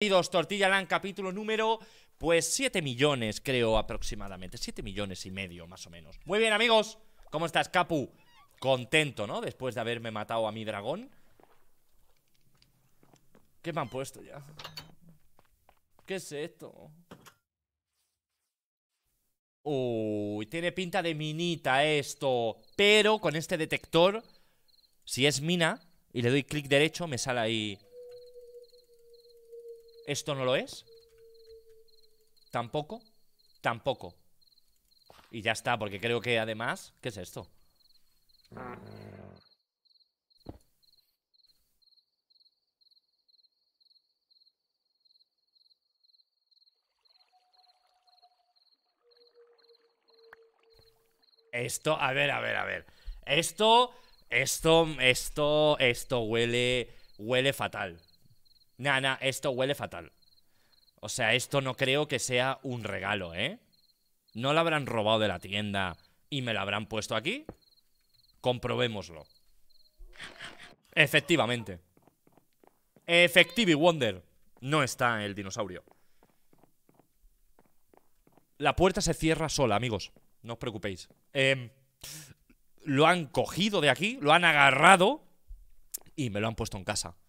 Bienvenidos, Tortilla Land, capítulo número, pues 7 millones, creo, aproximadamente. 7 millones y medio, más o menos. Muy bien, amigos. ¿Cómo estás, Capu? Contento, ¿no? Después de haberme matado a mi dragón. ¿Qué me han puesto ya? ¿Qué es esto? Uy, tiene pinta de minita esto. Pero con este detector, si es mina y le doy clic derecho, me sale ahí ¿Esto no lo es? ¿Tampoco? Tampoco. Y ya está, porque creo que además... ¿Qué es esto? Esto, a ver, a ver, a ver. Esto, esto, esto, esto huele, huele fatal. Nah, nah, esto huele fatal. O sea, esto no creo que sea un regalo, ¿eh? ¿No lo habrán robado de la tienda y me la habrán puesto aquí? Comprobémoslo. Efectivamente. Efectively, Wonder. No está el dinosaurio. La puerta se cierra sola, amigos. No os preocupéis. Em, lo han cogido de aquí, lo han agarrado y me lo han puesto en casa.